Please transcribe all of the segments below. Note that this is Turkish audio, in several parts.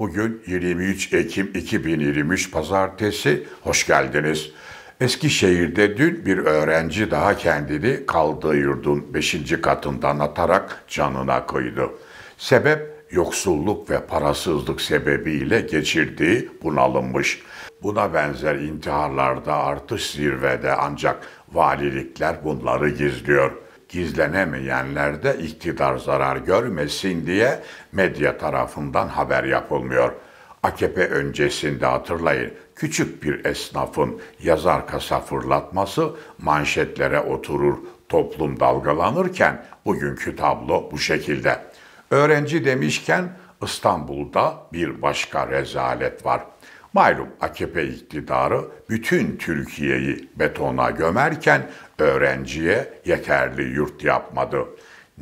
Bugün 23 Ekim 2023 Pazartesi. Hoş geldiniz. Eskişehir'de dün bir öğrenci daha kendini kaldığı yurdun 5. katından atarak canına koydu. Sebep yoksulluk ve parasızlık sebebiyle geçirdiği bunalınmış. Buna benzer intiharlarda artış zirvede ancak valilikler bunları gizliyor.'' gizlenemeyenlerde iktidar zarar görmesin diye medya tarafından haber yapılmıyor. AKP öncesinde hatırlayın küçük bir esnafın yazar kasa fırlatması manşetlere oturur, toplum dalgalanırken bugünkü tablo bu şekilde. Öğrenci demişken İstanbul'da bir başka rezalet var. Malum AKP iktidarı bütün Türkiye'yi betona gömerken öğrenciye yeterli yurt yapmadı.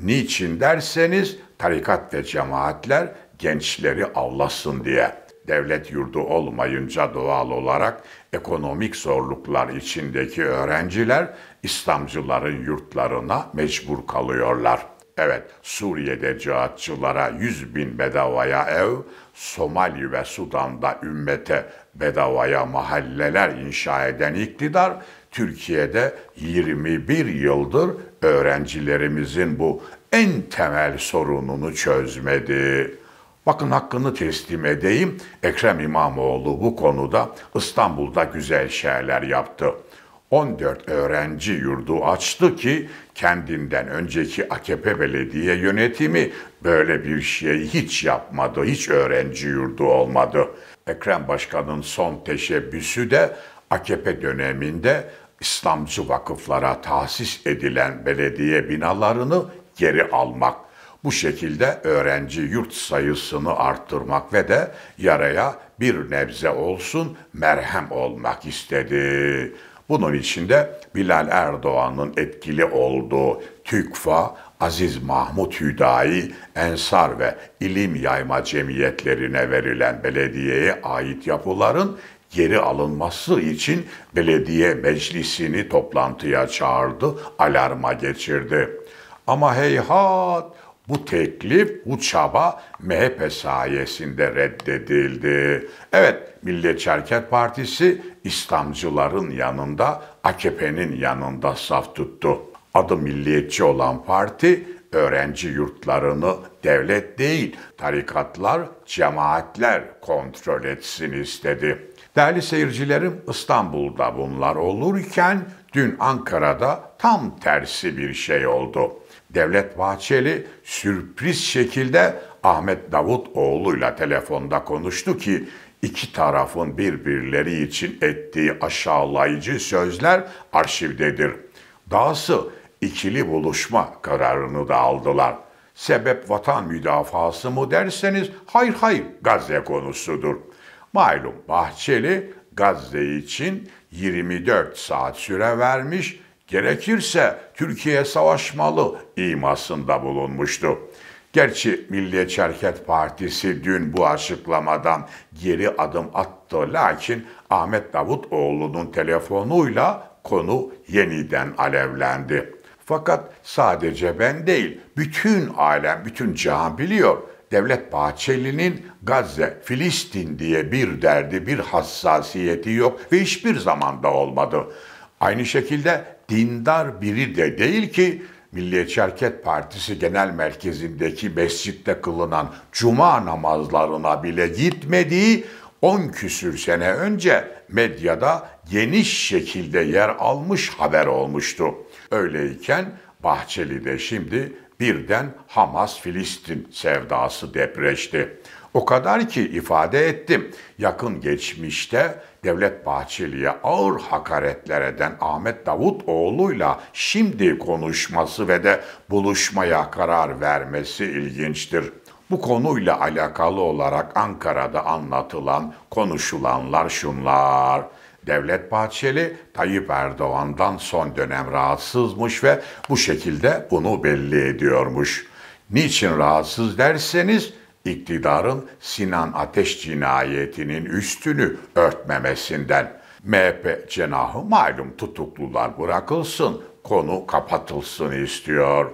Niçin derseniz tarikat ve cemaatler gençleri avlasın diye. Devlet yurdu olmayınca doğal olarak ekonomik zorluklar içindeki öğrenciler İslamcıların yurtlarına mecbur kalıyorlar. Evet, Suriye'de cihatçılara 100 bin bedavaya ev, Somali ve Sudan'da ümmete bedavaya mahalleler inşa eden iktidar Türkiye'de 21 yıldır öğrencilerimizin bu en temel sorununu çözmedi. Bakın hakkını teslim edeyim. Ekrem İmamoğlu bu konuda İstanbul'da güzel şeyler yaptı. 14 öğrenci yurdu açtı ki kendinden önceki AKP belediye yönetimi böyle bir şey hiç yapmadı, hiç öğrenci yurdu olmadı. Ekrem Başkan'ın son teşebbüsü de AKP döneminde İslamcı vakıflara tahsis edilen belediye binalarını geri almak. Bu şekilde öğrenci yurt sayısını arttırmak ve de yaraya bir nebze olsun merhem olmak istedi. Bunun içinde Bilal Erdoğan'ın etkili olduğu TÜKFA, Aziz Mahmut Hüdayi, Ensar ve İlim Yayma Cemiyetlerine verilen belediyeye ait yapıların Yeri alınması için belediye meclisini toplantıya çağırdı, alarma geçirdi. Ama heyhat bu teklif, bu çaba MHP sayesinde reddedildi. Evet, Milliyetçi Hareket Partisi İslamcıların yanında, AKP'nin yanında saf tuttu. Adı milliyetçi olan parti öğrenci yurtlarını devlet değil, tarikatlar, cemaatler kontrol etsin istedi. Değerli seyircilerim İstanbul'da bunlar olurken dün Ankara'da tam tersi bir şey oldu. Devlet Bahçeli sürpriz şekilde Ahmet Davutoğlu'yla telefonda konuştu ki iki tarafın birbirleri için ettiği aşağılayıcı sözler arşivdedir. Dahası ikili buluşma kararını da aldılar. Sebep vatan müdafası mı derseniz hayır hayır Gazze konusudur.'' Malum Bahçeli Gazze için 24 saat süre vermiş, gerekirse Türkiye savaşmalı imasında bulunmuştu. Gerçi Milliyetçi Hareket Partisi dün bu açıklamadan geri adım attı lakin Ahmet Davutoğlu'nun telefonuyla konu yeniden alevlendi. Fakat sadece ben değil, bütün alem, bütün can biliyor. Devlet Bahçeli'nin Gazze, Filistin diye bir derdi, bir hassasiyeti yok ve hiçbir zamanda olmadı. Aynı şekilde dindar biri de değil ki Milliyetçi Hareket Partisi Genel Merkezi'ndeki mescitte kılınan cuma namazlarına bile gitmediği 10 küsür sene önce medyada geniş şekilde yer almış haber olmuştu. Öyleyken Bahçeli de şimdi Birden Hamas Filistin sevdası depreşti. O kadar ki ifade ettim. Yakın geçmişte Devlet Bahçeli'ye ağır hakaretler eden Ahmet Davutoğlu'yla şimdi konuşması ve de buluşmaya karar vermesi ilginçtir. Bu konuyla alakalı olarak Ankara'da anlatılan, konuşulanlar şunlar. Devlet Bahçeli Tayyip Erdoğan'dan son dönem rahatsızmış ve bu şekilde bunu belli ediyormuş. Niçin rahatsız derseniz iktidarın Sinan Ateş cinayetinin üstünü örtmemesinden. MHP cenahı malum tutuklular bırakılsın, konu kapatılsın istiyor.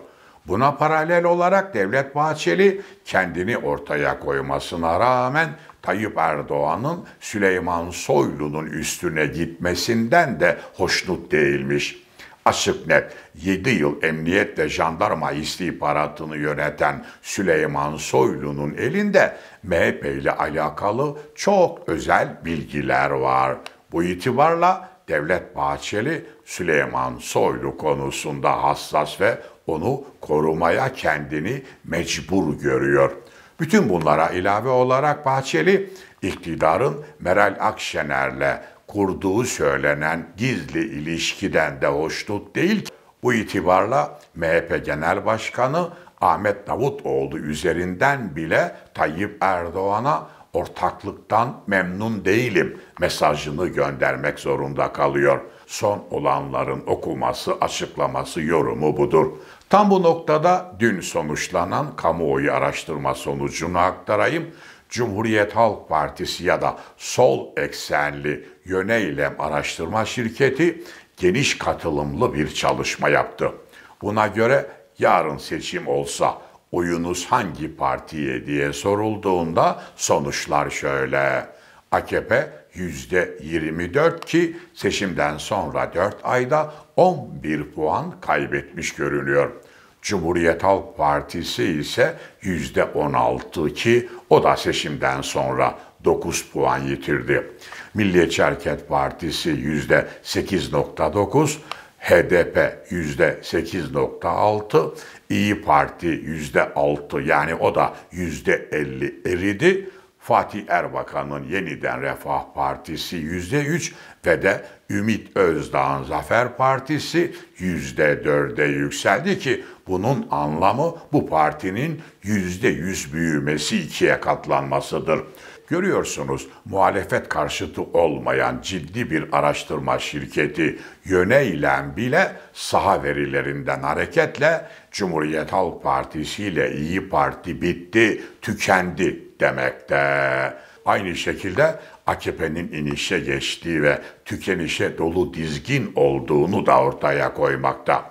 Buna paralel olarak Devlet Bahçeli kendini ortaya koymasına rağmen Tayyip Erdoğan'ın Süleyman Soylu'nun üstüne gitmesinden de hoşnut değilmiş. Açık net 7 yıl emniyet ve jandarma istihbaratını yöneten Süleyman Soylu'nun elinde MHP ile alakalı çok özel bilgiler var. Bu itibarla Devlet Bahçeli Süleyman Soylu konusunda hassas ve onu korumaya kendini mecbur görüyor.'' Bütün bunlara ilave olarak Bahçeli, iktidarın Meral Akşener'le kurduğu söylenen gizli ilişkiden de hoşnut değil ki. Bu itibarla MHP Genel Başkanı Ahmet Davutoğlu üzerinden bile Tayyip Erdoğan'a ortaklıktan memnun değilim mesajını göndermek zorunda kalıyor. Son olanların okuması, açıklaması, yorumu budur. Tam bu noktada dün sonuçlanan kamuoyu araştırma sonucunu aktarayım. Cumhuriyet Halk Partisi ya da sol eksenli yöneylem araştırma şirketi geniş katılımlı bir çalışma yaptı. Buna göre yarın seçim olsa oyunuz hangi partiye diye sorulduğunda sonuçlar şöyle. AKP yüzde 24 ki seçimden sonra 4 ayda 11 puan kaybetmiş görünüyor. Cumhuriyet Halk Partisi ise yüzde 16 ki o da seçimden sonra 9 puan yitirdi. Milliyetçi Hareket Partisi yüzde 8.9, HDP yüzde 8.6, İyi Parti yüzde 6 yani o da yüzde 50 eridi. Fatih Erbakan'ın yeniden Refah Partisi %3 ve de Ümit Özdağ'ın Zafer Partisi %4'e yükseldi ki bunun anlamı bu partinin %100 büyümesi ikiye katlanmasıdır. Görüyorsunuz muhalefet karşıtı olmayan ciddi bir araştırma şirketi yöneylen bile saha verilerinden hareketle Cumhuriyet Halk Partisi ile İyi Parti bitti, tükendi demekte. Aynı şekilde AKP'nin inişe geçtiği ve tükenişe dolu dizgin olduğunu da ortaya koymakta.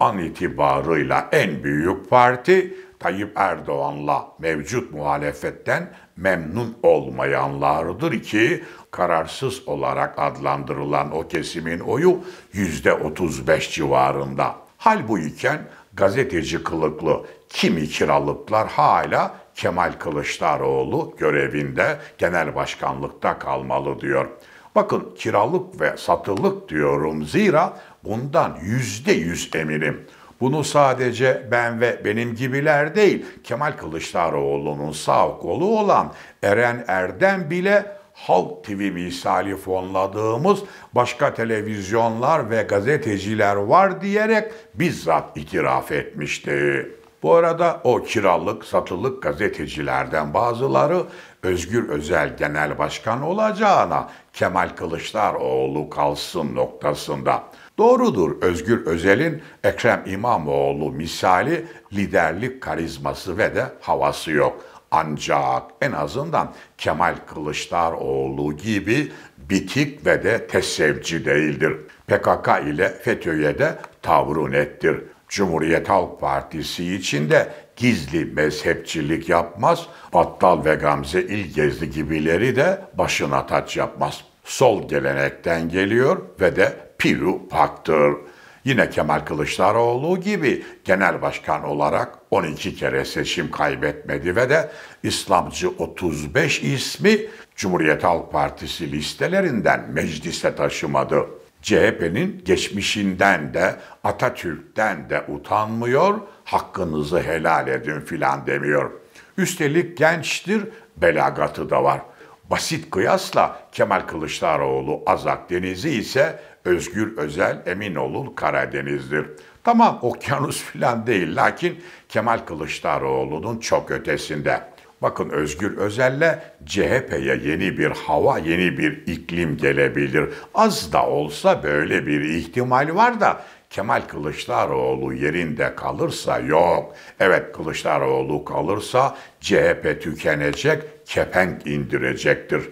An itibarıyla en büyük parti Tayyip Erdoğan'la mevcut muhalefetten memnun olmayanlardır ki kararsız olarak adlandırılan o kesimin oyu %35 civarında. Hal bu iken gazeteci kılıklı kimi kiralıklar hala Kemal Kılıçdaroğlu görevinde genel başkanlıkta kalmalı diyor. Bakın kiralık ve satılık diyorum zira bundan yüzde yüz eminim. Bunu sadece ben ve benim gibiler değil, Kemal Kılıçdaroğlu'nun sağ kolu olan Eren Erdem bile Halk TV misali fonladığımız başka televizyonlar ve gazeteciler var diyerek bizzat itiraf etmişti. Bu arada o kiralık, satılık gazetecilerden bazıları Özgür Özel Genel Başkan olacağına Kemal Kılıçdaroğlu kalsın noktasında. Doğrudur Özgür Özel'in Ekrem İmamoğlu misali liderlik karizması ve de havası yok. Ancak en azından Kemal Kılıçdaroğlu gibi bitik ve de tesevci değildir. PKK ile FETÖ'ye de tavrı nettir. Cumhuriyet Halk Partisi içinde gizli mezhepçilik yapmaz, Battal ve Gamze İlgezli gibileri de başına taç yapmaz. Sol gelenekten geliyor ve de piru paktır. Yine Kemal Kılıçdaroğlu gibi genel başkan olarak 12 kere seçim kaybetmedi ve de İslamcı 35 ismi Cumhuriyet Halk Partisi listelerinden meclise taşımadı. CHP'nin geçmişinden de Atatürk'ten de utanmıyor, hakkınızı helal edin filan demiyor. Üstelik gençtir, belagatı da var. Basit kıyasla Kemal Kılıçdaroğlu Azak Denizi ise Özgür Özel Eminolul Karadeniz'dir. Tamam okyanus filan değil lakin Kemal Kılıçdaroğlu'nun çok ötesinde. Bakın Özgür Özel'le CHP'ye yeni bir hava, yeni bir iklim gelebilir. Az da olsa böyle bir ihtimal var da Kemal Kılıçdaroğlu yerinde kalırsa yok. Evet Kılıçdaroğlu kalırsa CHP tükenecek, kepenk indirecektir.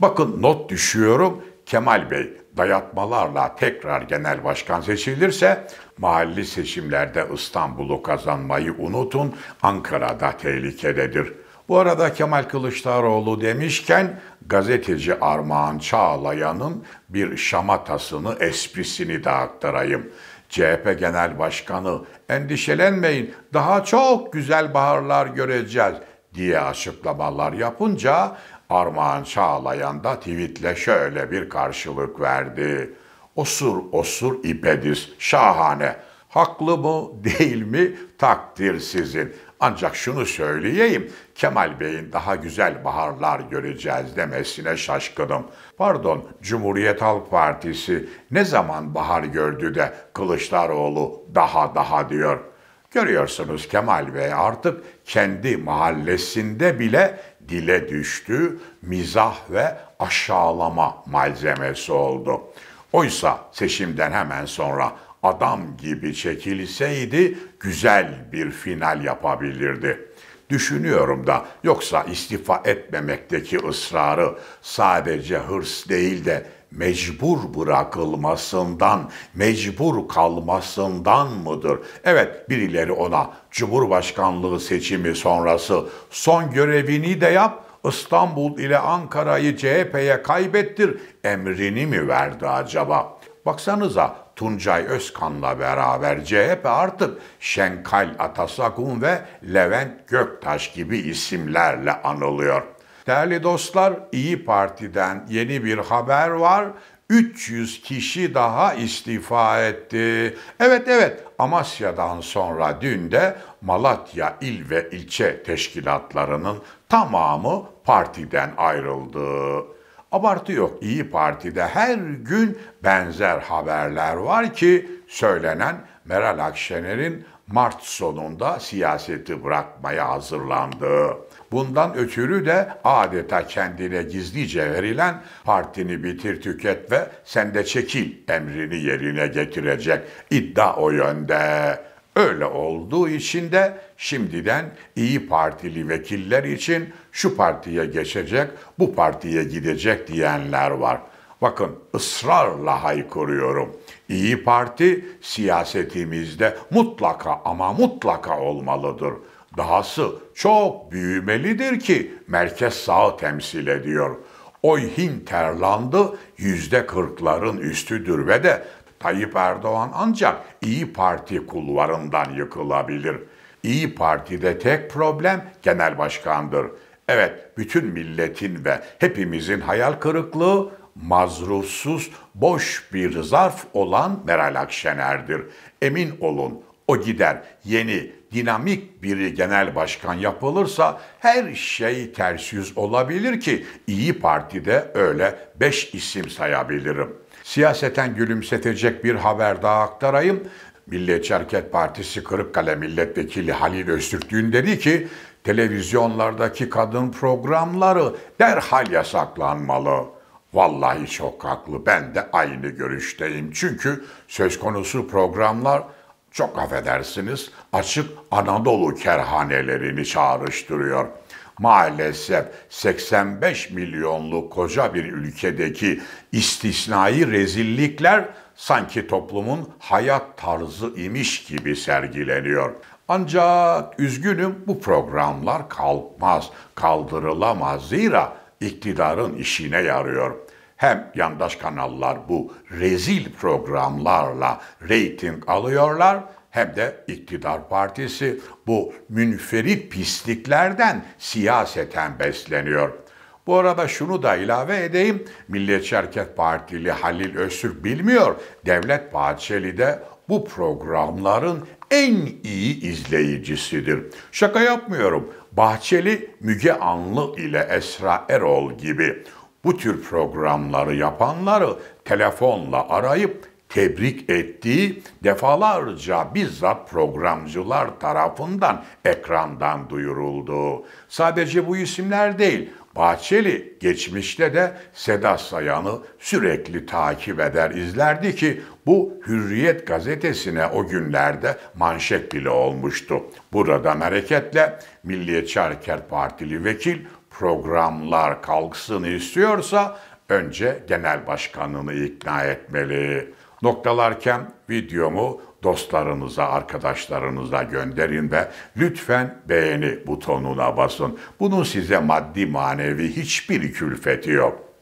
Bakın not düşüyorum. Kemal Bey dayatmalarla tekrar genel başkan seçilirse mahalli seçimlerde İstanbul'u kazanmayı unutun Ankara'da tehlikededir. Bu arada Kemal Kılıçdaroğlu demişken gazeteci Armağan Çağlayan'ın bir şamatasını, esprisini de aktarayım. CHP Genel Başkanı endişelenmeyin daha çok güzel baharlar göreceğiz diye açıklamalar yapınca Armağan Çağlayan da tweetle şöyle bir karşılık verdi. Osur osur ipediz şahane. Haklı mı değil mi takdir sizin. Ancak şunu söyleyeyim, Kemal Bey'in daha güzel baharlar göreceğiz demesine şaşkınım. Pardon, Cumhuriyet Halk Partisi ne zaman bahar gördü de Kılıçdaroğlu daha daha diyor. Görüyorsunuz Kemal Bey artık kendi mahallesinde bile dile düştü, mizah ve aşağılama malzemesi oldu. Oysa seçimden hemen sonra adam gibi çekilseydi güzel bir final yapabilirdi. Düşünüyorum da yoksa istifa etmemekteki ısrarı sadece hırs değil de mecbur bırakılmasından, mecbur kalmasından mıdır? Evet, birileri ona Cumhurbaşkanlığı seçimi sonrası son görevini de yap, İstanbul ile Ankara'yı CHP'ye kaybettir emrini mi verdi acaba? Baksanıza Tuncay Özkan'la beraber CHP artık Şenkal Atasagun ve Levent Göktaş gibi isimlerle anılıyor. Değerli dostlar, İyi Parti'den yeni bir haber var. 300 kişi daha istifa etti. Evet evet Amasya'dan sonra dün de Malatya il ve ilçe teşkilatlarının tamamı partiden ayrıldı. Abartı yok İyi Parti'de her gün benzer haberler var ki söylenen Meral Akşener'in Mart sonunda siyaseti bırakmaya hazırlandığı. Bundan ötürü de adeta kendine gizlice verilen partini bitir tüket ve sen de çekil emrini yerine getirecek iddia o yönde. Öyle olduğu için de şimdiden iyi partili vekiller için şu partiye geçecek, bu partiye gidecek diyenler var. Bakın ısrarla haykırıyorum. İyi Parti siyasetimizde mutlaka ama mutlaka olmalıdır.'' Dahası çok büyümelidir ki merkez sağı temsil ediyor. Oy hinterlandı yüzde kırkların üstüdür ve de Tayyip Erdoğan ancak İyi Parti kulvarından yıkılabilir. İyi Parti'de tek problem genel başkandır. Evet, bütün milletin ve hepimizin hayal kırıklığı mazrufsuz, boş bir zarf olan Meral Akşener'dir. Emin olun o gider yeni dinamik bir genel başkan yapılırsa her şey ters yüz olabilir ki İyi Parti'de öyle 5 isim sayabilirim. Siyaseten gülümsetecek bir haber daha aktarayım. Milliyetçi Hareket Partisi Kırıkkale Milletvekili Halil Öztürk dün dedi ki televizyonlardaki kadın programları derhal yasaklanmalı. Vallahi çok haklı ben de aynı görüşteyim. Çünkü söz konusu programlar çok affedersiniz açık Anadolu kerhanelerini çağrıştırıyor. Maalesef 85 milyonlu koca bir ülkedeki istisnai rezillikler sanki toplumun hayat tarzı imiş gibi sergileniyor. Ancak üzgünüm bu programlar kalkmaz, kaldırılamaz zira iktidarın işine yarıyor. Hem yandaş kanallar bu rezil programlarla reyting alıyorlar hem de iktidar partisi bu münferit pisliklerden siyaseten besleniyor. Bu arada şunu da ilave edeyim. Milliyetçi Hareket Partili Halil Öztürk bilmiyor. Devlet Bahçeli de bu programların en iyi izleyicisidir. Şaka yapmıyorum. Bahçeli Müge Anlı ile Esra Erol gibi bu tür programları yapanları telefonla arayıp tebrik ettiği defalarca bizzat programcılar tarafından ekrandan duyuruldu. Sadece bu isimler değil, Bahçeli geçmişte de Sedat Sayan'ı sürekli takip eder izlerdi ki bu Hürriyet gazetesine o günlerde manşet bile olmuştu. Buradan hareketle Milliyetçi Hareket Partili vekil programlar kalksın istiyorsa önce genel başkanını ikna etmeli. Noktalarken videomu dostlarınıza, arkadaşlarınıza gönderin ve lütfen beğeni butonuna basın. Bunun size maddi manevi hiçbir külfeti yok.